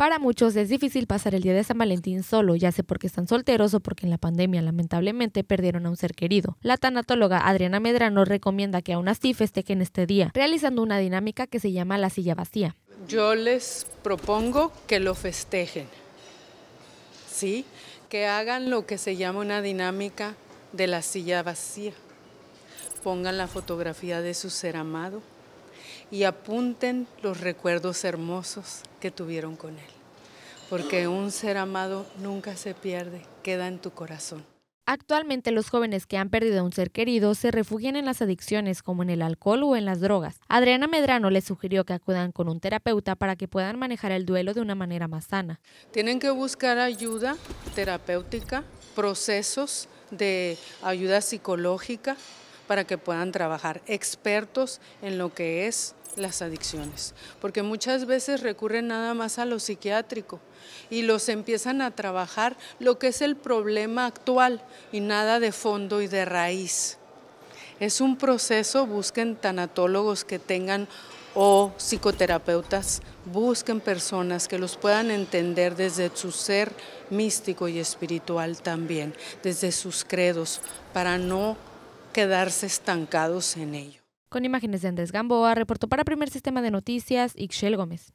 Para muchos es difícil pasar el día de San Valentín solo, ya sea porque están solteros o porque en la pandemia lamentablemente perdieron a un ser querido. La tanatóloga Adriana Medrano recomienda que aún así festejen este día, realizando una dinámica que se llama la silla vacía. Yo les propongo que lo festejen, ¿sí? Que hagan lo que se llama una dinámica de la silla vacía. Pongan la fotografía de su ser amado y apunten los recuerdos hermosos que tuvieron con Él, porque un ser amado nunca se pierde, queda en tu corazón. Actualmente los jóvenes que han perdido a un ser querido se refugian en las adicciones como en el alcohol o en las drogas. Adriana Medrano les sugirió que acudan con un terapeuta para que puedan manejar el duelo de una manera más sana. Tienen que buscar ayuda terapéutica, procesos de ayuda psicológica, para que puedan trabajar, expertos en lo que es las adicciones, porque muchas veces recurren nada más a lo psiquiátrico y los empiezan a trabajar lo que es el problema actual y nada de fondo y de raíz. Es un proceso, busquen tanatólogos que tengan o psicoterapeutas, busquen personas que los puedan entender desde su ser místico y espiritual también, desde sus credos, para no quedarse estancados en ello. Con imágenes de Andrés Gamboa, reportó para Primer Sistema de Noticias Ixchel Gómez.